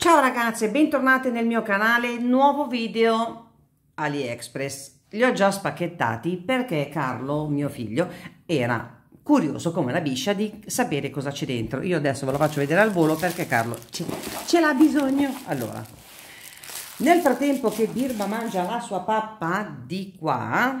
Ciao ragazze, bentornate nel mio canale, nuovo video AliExpress. Li ho già spacchettati perché Carlo, mio figlio, era curioso come la biscia di sapere cosa c'è dentro. Io adesso ve lo faccio vedere al volo perché Carlo ce, l'ha bisogno. Allora, nel frattempo che Birba mangia la sua pappa di qua,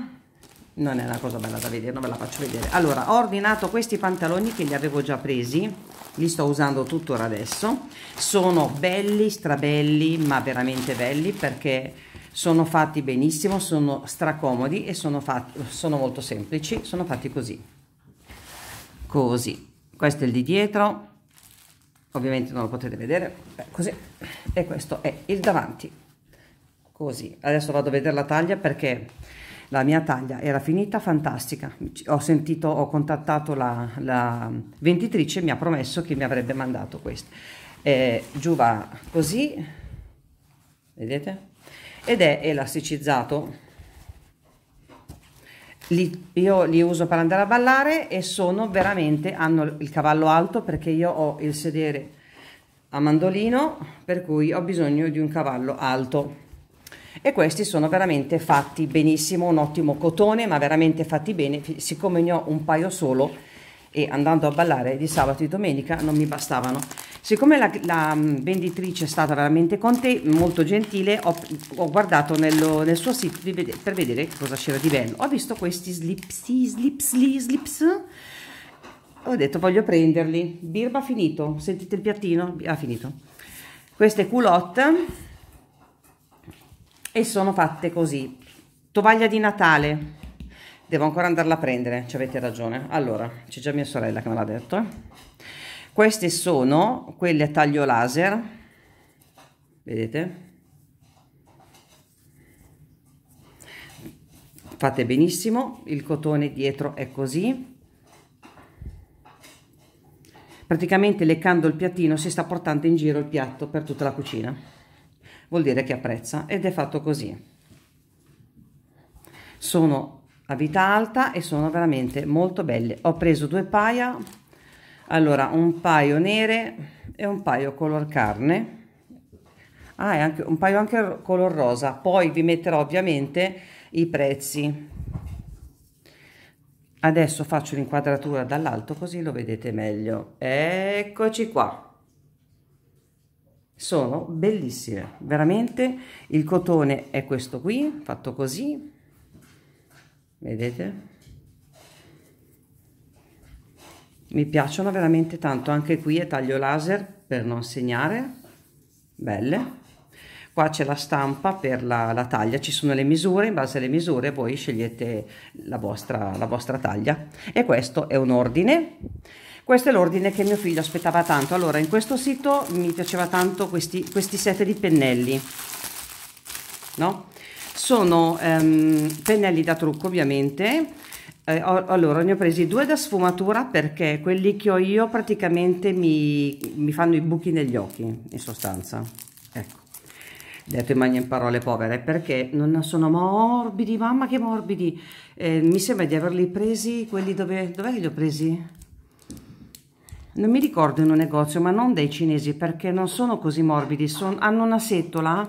non è una cosa bella da vedere, non ve la faccio vedere. Allora, ho ordinato questi pantaloni che li avevo già presi, li sto usando tuttora adesso. Sono belli, strabelli, ma veramente belli perché sono fatti benissimo, sono stracomodi e sono, fatti, sono molto semplici, sono fatti così. Così. Questo è il di dietro, ovviamente non lo potete vedere, Beh, così. E questo è il davanti, così. Adesso vado a vedere la taglia perché la mia taglia era finita fantastica. Ho sentito, ho contattato la, la venditrice, mi ha promesso che mi avrebbe mandato questo Eh, giù va così, vedete? Ed è elasticizzato. Li, io li uso per andare a ballare e sono veramente, hanno il cavallo alto perché io ho il sedere a mandolino, per cui ho bisogno di un cavallo alto e questi sono veramente fatti benissimo, un ottimo cotone, ma veramente fatti bene, siccome ne ho un paio solo e andando a ballare di sabato e domenica non mi bastavano. Siccome la, la mm, venditrice è stata veramente con te, molto gentile, ho, ho guardato nello, nel suo sito vede, per vedere cosa c'era di bello. Ho visto questi slipsi, slipsli, slips, ho detto voglio prenderli. Birba finito, sentite il piattino? Ha finito. Queste culotte e sono fatte così tovaglia di Natale devo ancora andarla a prendere ci avete ragione allora c'è già mia sorella che me l'ha detto queste sono quelle a taglio laser vedete fate benissimo il cotone dietro è così praticamente leccando il piattino si sta portando in giro il piatto per tutta la cucina vuol dire che apprezza ed è fatto così. Sono a vita alta e sono veramente molto belle. Ho preso due paia, allora un paio nere e un paio color carne. Ah, e anche, un paio anche color rosa. Poi vi metterò ovviamente i prezzi. Adesso faccio l'inquadratura dall'alto così lo vedete meglio. Eccoci qua sono bellissime veramente il cotone è questo qui fatto così vedete mi piacciono veramente tanto anche qui è taglio laser per non segnare belle qua c'è la stampa per la, la, taglia ci sono le misure in base alle misure voi scegliete la vostra, la vostra taglia e questo è un ordine questo è l'ordine che mio figlio aspettava tanto. Allora, in questo sito mi piaceva tanto questi, questi set di pennelli, no? Sono ehm, pennelli da trucco, ovviamente. Eh, ho, allora, ne ho presi due da sfumatura perché quelli che ho io praticamente mi, mi fanno i buchi negli occhi, in sostanza. Ecco detto in, in parole povere, perché non sono morbidi, mamma che morbidi. Eh, mi sembra di averli presi quelli dove... Dov'è li ho presi? non mi ricordo in un negozio, ma non dai cinesi perché non sono così morbidi, son, hanno una setola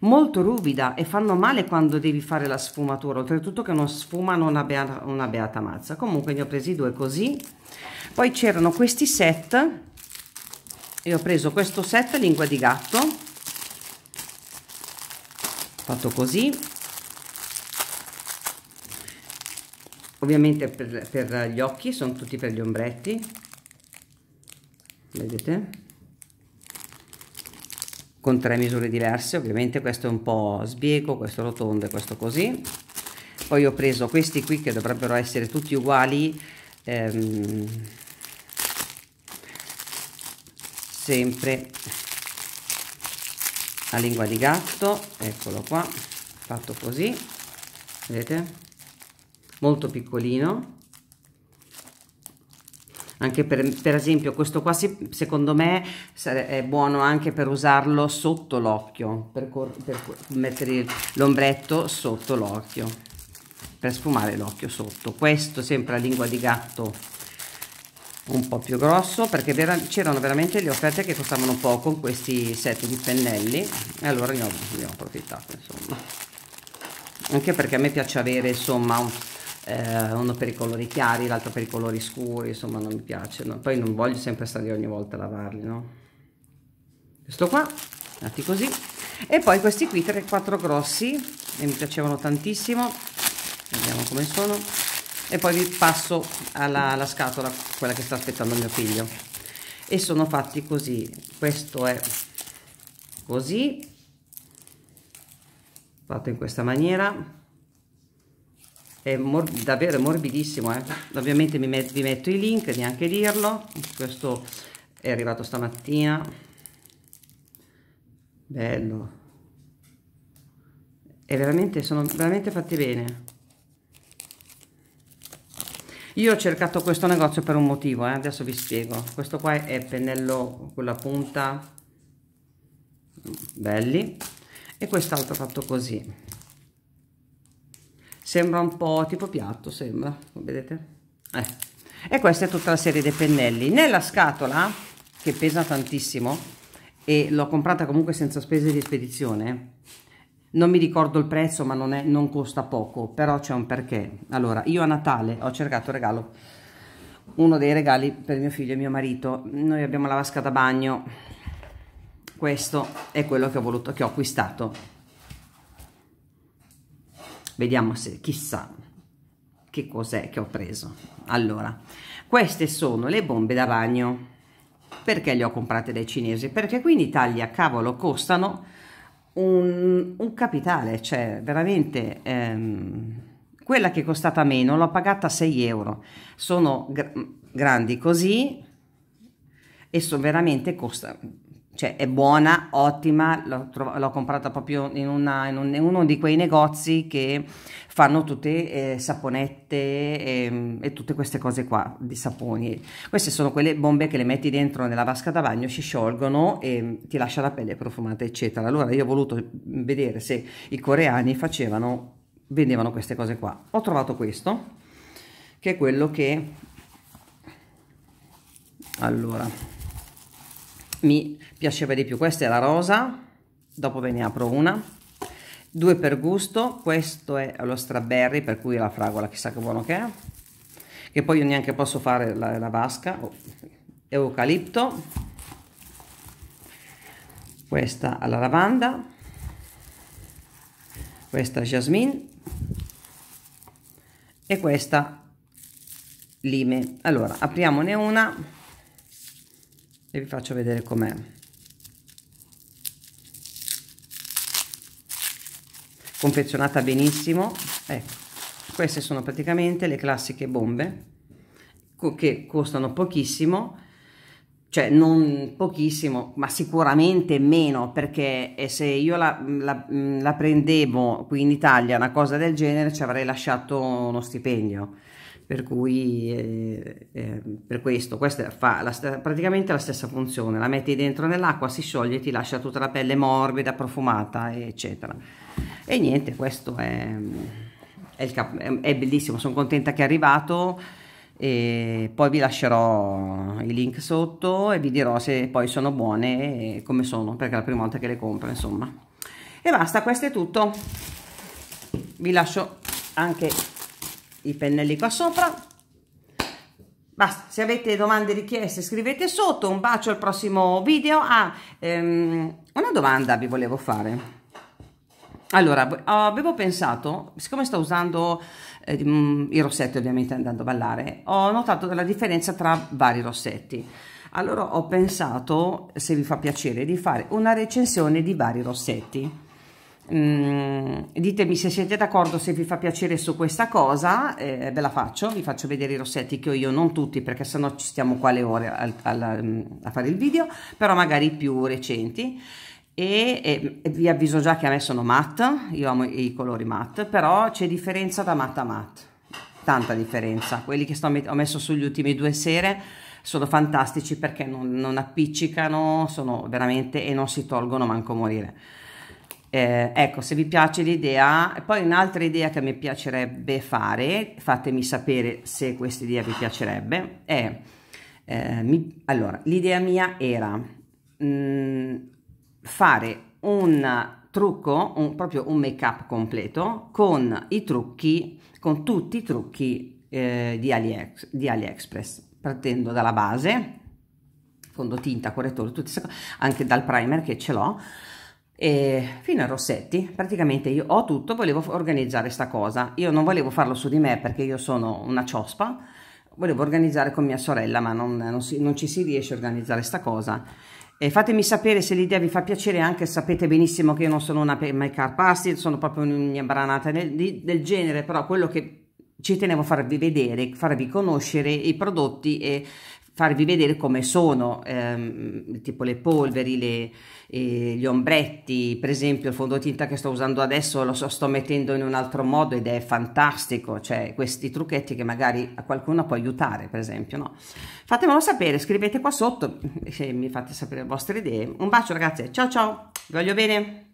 molto ruvida e fanno male quando devi fare la sfumatura, oltretutto che non sfumano una beata, una beata mazza. Comunque ne ho presi due così. Poi c'erano questi set e ho preso questo set lingua di gatto, fatto così. Ovviamente per, per gli occhi, sono tutti per gli ombretti vedete con tre misure diverse ovviamente questo è un po' sbieco questo rotondo e questo così poi ho preso questi qui che dovrebbero essere tutti uguali ehm, sempre a lingua di gatto eccolo qua fatto così vedete molto piccolino anche per, per esempio questo qua si, secondo me è buono anche per usarlo sotto l'occhio per, per mettere l'ombretto sotto l'occhio per sfumare l'occhio sotto questo sempre a lingua di gatto un po' più grosso perché vera c'erano veramente le offerte che costavano poco in questi set di pennelli e allora ne ho, ne ho approfittato insomma anche perché a me piace avere insomma un eh, uno per i colori chiari, l'altro per i colori scuri, insomma non mi piacciono. Poi non voglio sempre stare ogni volta a lavarli, no? Questo qua, fatti così. E poi questi qui, 3-4 grossi, e mi piacevano tantissimo. Vediamo come sono. E poi vi passo alla, alla scatola, quella che sta aspettando mio figlio. E sono fatti così. Questo è così, fatto in questa maniera è mor davvero morbidissimo eh? ovviamente mi met vi metto i link neanche dirlo questo è arrivato stamattina bello e veramente sono veramente fatti bene io ho cercato questo negozio per un motivo eh? adesso vi spiego questo qua è pennello con la punta belli e quest'altro fatto così sembra un po' tipo piatto sembra vedete eh. e questa è tutta la serie dei pennelli nella scatola che pesa tantissimo e l'ho comprata comunque senza spese di spedizione non mi ricordo il prezzo ma non, è, non costa poco però c'è un perché allora io a Natale ho cercato un regalo uno dei regali per mio figlio e mio marito noi abbiamo la vasca da bagno questo è quello che ho voluto che ho acquistato vediamo se chissà che cos'è che ho preso allora queste sono le bombe da bagno perché le ho comprate dai cinesi perché qui in Italia cavolo costano un, un capitale cioè veramente ehm, quella che è costata meno l'ho pagata 6 euro sono gr grandi così e sono veramente costa, cioè è buona, ottima, l'ho, trov- l'ho comprata proprio in, una, in, un, in, uno di quei negozi che fanno tutte eh, saponette e, ehm, e, tutte queste cose qua di saponi. Queste sono quelle bombe che le metti dentro nella vasca da bagno, si sciolgono e ti lascia la pelle profumata, eccetera. Allora io ho voluto vedere se i coreani facevano, vendevano queste cose qua. Ho trovato questo, che è quello che... Allora, mi piaceva di più questa è la rosa dopo ve ne apro una due per gusto questo è lo strawberry per cui la fragola chissà che buono che è che poi io neanche posso fare la, la vasca oh. eucalipto questa alla lavanda questa jasmine e questa lime allora apriamone una e vi faccio vedere com'è confezionata benissimo ecco queste sono praticamente le classiche bombe che costano pochissimo cioè non pochissimo ma sicuramente meno perché eh, se io la, mm, la, mm, la prendevo qui in Italia una cosa del genere ci avrei lasciato uno stipendio per cui eh, eh, per questo questa fa la, praticamente la stessa funzione la metti dentro nell'acqua si scioglie e ti lascia tutta la pelle morbida profumata eccetera e niente questo è, è, il, è bellissimo sono contenta che è arrivato e poi vi lascerò i link sotto e vi dirò se poi sono buone e come sono perché è la prima volta che le compro insomma e basta questo è tutto vi lascio anche i pennelli qua sopra basta se avete domande richieste scrivete sotto un bacio al prossimo video ah ehm, una domanda vi volevo fare allora avevo pensato siccome sto usando eh, mm, i rossetti ovviamente andando a ballare ho notato la differenza tra vari rossetti allora ho pensato se vi fa piacere di fare una recensione di vari rossetti Mm, ditemi se siete d'accordo se vi fa piacere su questa cosa eh, ve la faccio vi faccio vedere i rossetti che ho io non tutti perché sennò ci stiamo qua le ore al, al, mm, a fare il video però magari più recenti e, e, e, vi avviso già che a me sono matte io amo i colori matte però c'è differenza da matte a matte tanta differenza quelli che met ho messo sugli ultimi due sere sono fantastici perché non, non appiccicano sono veramente e non si tolgono manco morire eh, ecco, se vi piace l'idea, poi un'altra idea che mi piacerebbe fare, fatemi sapere se questa idea vi piacerebbe, è, eh, mi, allora, l'idea mia era mh, mm, fare un trucco, un, proprio un make-up completo con i trucchi, con tutti i trucchi eh, di, AliEx, di AliExpress, partendo dalla base, fondotinta, correttore, tutte, anche dal primer che ce l'ho, e fino a Rossetti praticamente io ho tutto, volevo organizzare sta cosa, io non volevo farlo su di me perché io sono una ciospa, volevo organizzare con mia sorella ma non, non, si, non ci si riesce a organizzare sta cosa. E fatemi sapere se l'idea vi fa piacere, anche sapete benissimo che io non sono una make up artist, sono proprio una branata del, del genere, però quello che ci tenevo a farvi vedere, farvi conoscere i prodotti e farvi vedere come sono, ehm, tipo le polveri, le, eh, gli ombretti, per esempio il fondotinta che sto usando adesso lo so, sto mettendo in un altro modo ed è fantastico, cioè questi trucchetti che magari a qualcuno può aiutare, per esempio, no? Fatemelo sapere, scrivete qua sotto se mi fate sapere le vostre idee. Un bacio ragazze, ciao ciao, vi voglio bene!